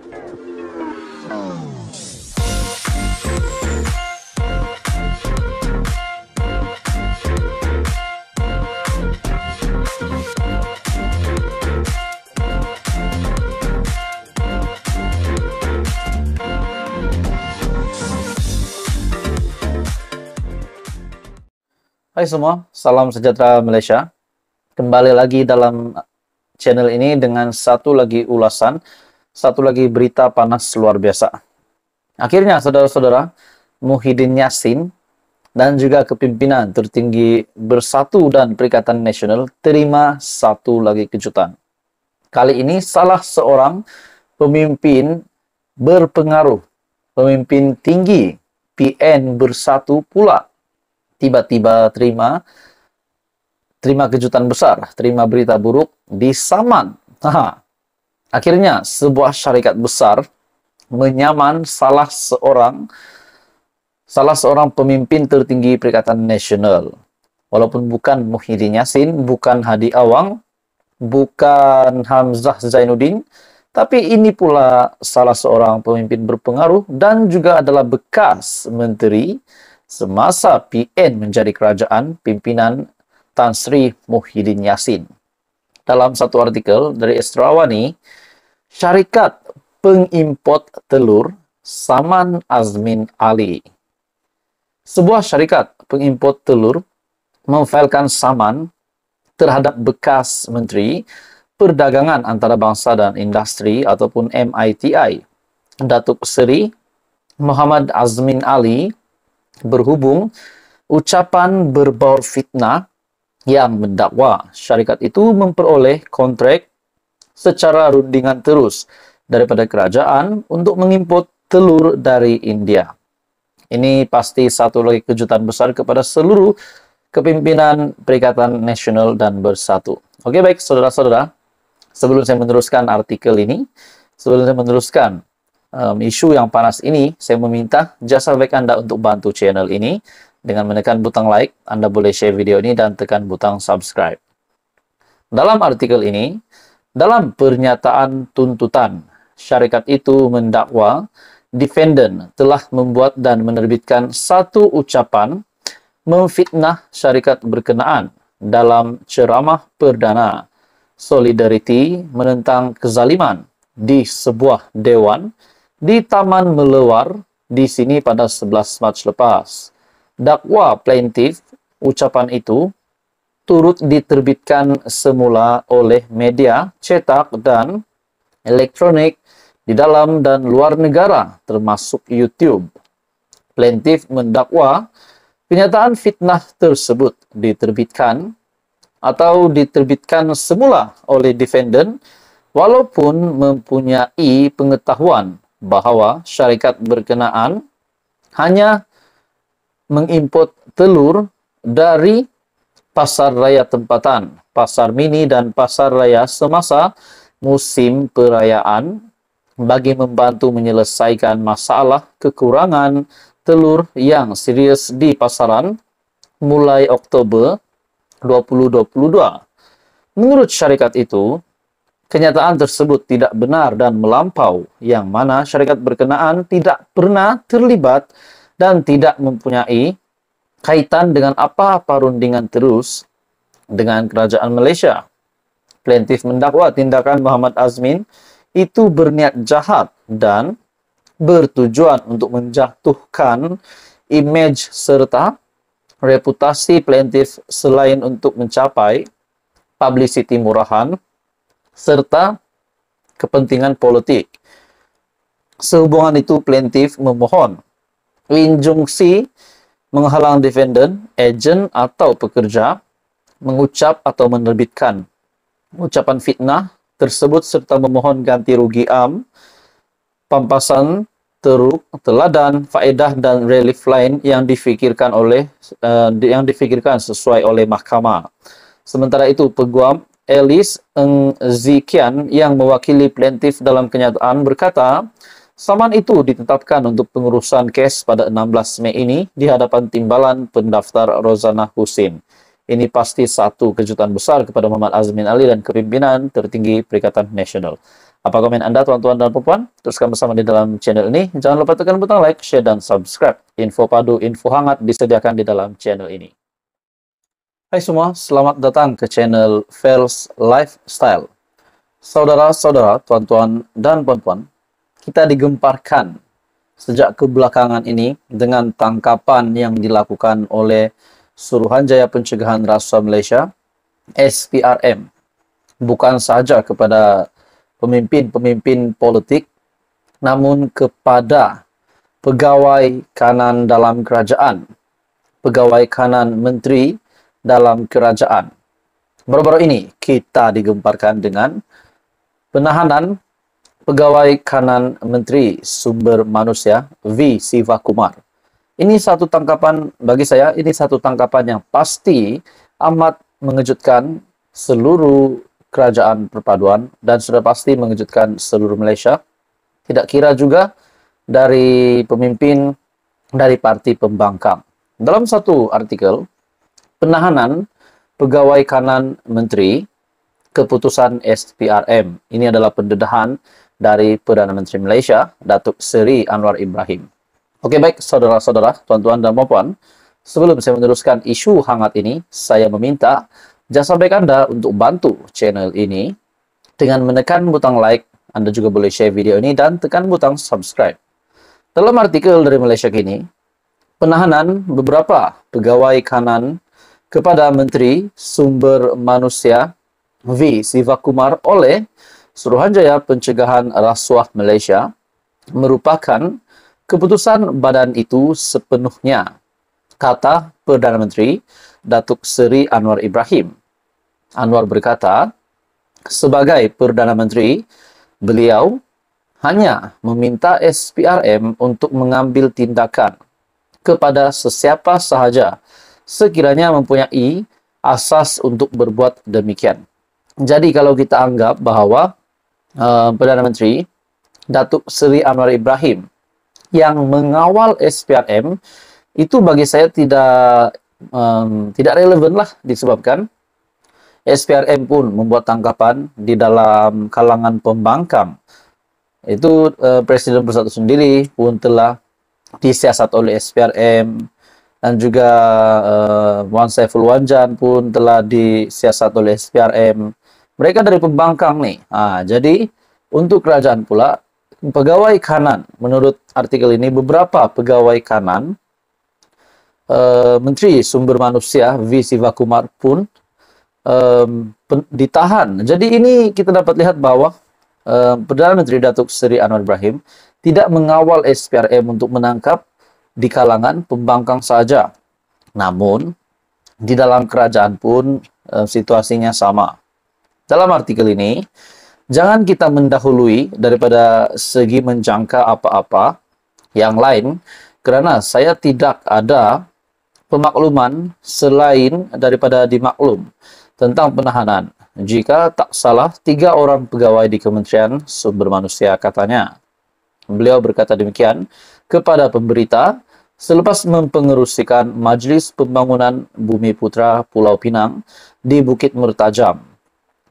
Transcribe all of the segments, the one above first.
Hai semua, salam sejahtera Malaysia. Kembali lagi dalam channel ini dengan satu lagi ulasan satu lagi berita panas luar biasa. Akhirnya, saudara-saudara, Muhyiddin Yassin dan juga kepimpinan tertinggi Bersatu dan Perikatan Nasional terima satu lagi kejutan. Kali ini salah seorang pemimpin berpengaruh, pemimpin tinggi PN Bersatu pula tiba-tiba terima terima kejutan besar, terima berita buruk di Saman. Akhirnya, sebuah syarikat besar menyaman salah seorang salah seorang pemimpin tertinggi Perikatan Nasional. Walaupun bukan Muhyiddin Yassin, bukan Hadi Awang, bukan Hamzah Zainuddin, tapi ini pula salah seorang pemimpin berpengaruh dan juga adalah bekas menteri semasa PN menjadi kerajaan pimpinan Tan Sri Muhyiddin Yassin. Dalam satu artikel dari Estrawani, Syarikat pengimport telur Saman Azmin Ali. Sebuah syarikat pengimport telur memfailkan saman terhadap bekas menteri perdagangan antara bangsa dan industri ataupun MITI Datuk Seri Muhammad Azmin Ali berhubung ucapan berbau fitnah yang mendakwa syarikat itu memperoleh kontrak secara rundingan terus daripada kerajaan untuk mengimpor telur dari India. Ini pasti satu lagi kejutan besar kepada seluruh kepimpinan Perikatan Nasional dan Bersatu. Oke baik saudara-saudara, sebelum saya meneruskan artikel ini, sebelum saya meneruskan um, isu yang panas ini, saya meminta jasa baik Anda untuk bantu channel ini dengan menekan butang like, Anda boleh share video ini dan tekan butang subscribe. Dalam artikel ini, dalam pernyataan tuntutan, syarikat itu mendakwa defendant telah membuat dan menerbitkan satu ucapan memfitnah syarikat berkenaan dalam ceramah perdana Solidarity menentang kezaliman di sebuah dewan di Taman Melewar di sini pada 11 Mac lepas. Dakwa plaintif ucapan itu turut diterbitkan semula oleh media cetak dan elektronik di dalam dan luar negara termasuk YouTube. Plaintiff mendakwa kenyataan fitnah tersebut diterbitkan atau diterbitkan semula oleh defendant walaupun mempunyai pengetahuan bahwa syarikat berkenaan hanya mengimpor telur dari pasar raya tempatan, pasar mini dan pasar raya semasa musim perayaan bagi membantu menyelesaikan masalah kekurangan telur yang serius di pasaran mulai Oktober 2022. Menurut syarikat itu, kenyataan tersebut tidak benar dan melampau, yang mana syarikat berkenaan tidak pernah terlibat dan tidak mempunyai kaitan dengan apa-apa rundingan terus dengan kerajaan Malaysia. Plaintiff mendakwa tindakan Muhammad Azmin itu berniat jahat dan bertujuan untuk menjatuhkan image serta reputasi plaintiff selain untuk mencapai publicity murahan serta kepentingan politik. Sehubungan itu plaintiff memohon injungsi menghalang defendant, agent atau pekerja mengucap atau menerbitkan ucapan fitnah tersebut serta memohon ganti rugi am, pampasan, teruk, teladan, faedah dan relief lain yang difikirkan oleh uh, yang difikirkan sesuai oleh mahkamah. Sementara itu peguam Elis Eng Zikian yang mewakili plaintif dalam kenyataan berkata, Saman itu ditetapkan untuk pengurusan kes pada 16 Mei ini di hadapan timbalan pendaftar Rozana Husin. Ini pasti satu kejutan besar kepada Muhammad Azmin Ali dan kepimpinan tertinggi Perikatan Nasional. Apa komen Anda tuan-tuan dan perempuan? Teruskan bersama di dalam channel ini. Jangan lupa tekan butang like, share, dan subscribe. Info padu, info hangat disediakan di dalam channel ini. Hai semua, selamat datang ke channel Fels Lifestyle. Saudara-saudara, tuan-tuan dan perempuan, kita digemparkan sejak kebelakangan ini dengan tangkapan yang dilakukan oleh Suruhanjaya Pencegahan Rasuah Malaysia SPRM bukan sahaja kepada pemimpin-pemimpin politik namun kepada pegawai kanan dalam kerajaan pegawai kanan menteri dalam kerajaan baru-baru ini kita digemparkan dengan penahanan Pegawai Kanan Menteri Sumber Manusia V. Siva Kumar. Ini satu tangkapan bagi saya, ini satu tangkapan yang pasti amat mengejutkan seluruh kerajaan perpaduan dan sudah pasti mengejutkan seluruh Malaysia. Tidak kira juga dari pemimpin dari parti pembangkang. Dalam satu artikel, penahanan pegawai kanan menteri keputusan SPRM. Ini adalah pendedahan dari Perdana Menteri Malaysia, Datuk Seri Anwar Ibrahim. Oke baik, saudara-saudara, tuan-tuan dan puan-puan, sebelum saya meneruskan isu hangat ini, saya meminta jasa baik Anda untuk bantu channel ini dengan menekan butang like, Anda juga boleh share video ini dan tekan butang subscribe. Dalam artikel dari Malaysia kini, penahanan beberapa pegawai kanan kepada Menteri Sumber Manusia V. Siva Kumar oleh Suruhanjaya Pencegahan Rasuah Malaysia merupakan keputusan badan itu sepenuhnya, kata Perdana Menteri Datuk Seri Anwar Ibrahim. Anwar berkata, sebagai Perdana Menteri, beliau hanya meminta SPRM untuk mengambil tindakan kepada sesiapa sahaja sekiranya mempunyai asas untuk berbuat demikian. Jadi kalau kita anggap bahawa uh, Perdana Menteri Datuk Seri Anwar Ibrahim yang mengawal SPRM itu bagi saya tidak um, tidak relevan lah disebabkan SPRM pun membuat tangkapan di dalam kalangan pembangkang itu uh, Presiden Bersatu sendiri pun telah disiasat oleh SPRM dan juga uh, Wan Saiful Wanjan pun telah disiasat oleh SPRM mereka dari pembangkang nih. Nah, jadi untuk kerajaan pula pegawai kanan menurut artikel ini beberapa pegawai kanan eh, Menteri Sumber Manusia V Sivakumar pun pen, ditahan. Jadi ini kita dapat lihat bahwa Perdana Menteri Datuk Seri Anwar Ibrahim tidak mengawal SPRM untuk menangkap di kalangan pembangkang saja. Namun di dalam kerajaan pun eh, situasinya sama dalam artikel ini, jangan kita mendahului daripada segi menjangka apa-apa yang lain, kerana saya tidak ada pemakluman selain daripada dimaklum tentang penahanan. Jika tak salah, tiga orang pegawai di Kementerian Sumber Manusia katanya. Beliau berkata demikian kepada pemberita selepas mempengerusikan Majlis Pembangunan Bumi Putra Pulau Pinang di Bukit Mertajam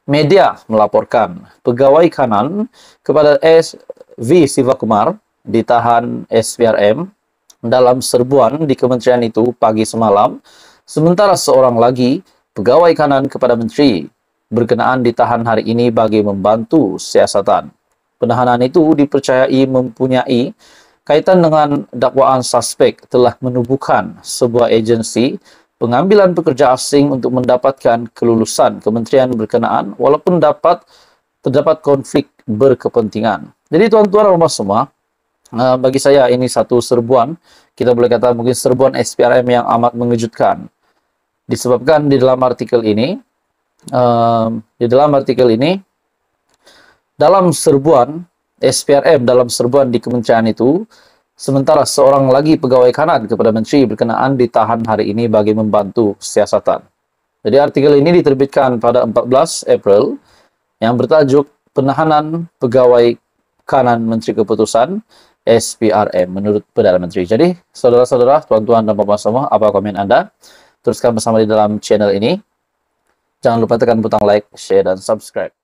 Media melaporkan pegawai kanan kepada SV Sivakumar ditahan SPRM dalam serbuan di kementerian itu pagi semalam, sementara seorang lagi pegawai kanan kepada menteri berkenaan ditahan hari ini bagi membantu siasatan. Penahanan itu dipercayai mempunyai kaitan dengan dakwaan suspek telah menubuhkan sebuah agensi pengambilan pekerja asing untuk mendapatkan kelulusan kementerian berkenaan walaupun dapat terdapat konflik berkepentingan. Jadi tuan-tuan rumah semua, eh, bagi saya ini satu serbuan, kita boleh kata mungkin serbuan SPRM yang amat mengejutkan. Disebabkan di dalam artikel ini, eh, di dalam artikel ini, dalam serbuan SPRM dalam serbuan di kementerian itu, Sementara seorang lagi pegawai kanan kepada menteri berkenaan ditahan hari ini bagi membantu siasatan. Jadi artikel ini diterbitkan pada 14 April yang bertajuk Penahanan Pegawai Kanan Menteri Keputusan SPRM menurut Perdana Menteri. Jadi saudara-saudara, tuan-tuan dan puan semua, apa komen Anda? Teruskan bersama di dalam channel ini. Jangan lupa tekan butang like, share, dan subscribe.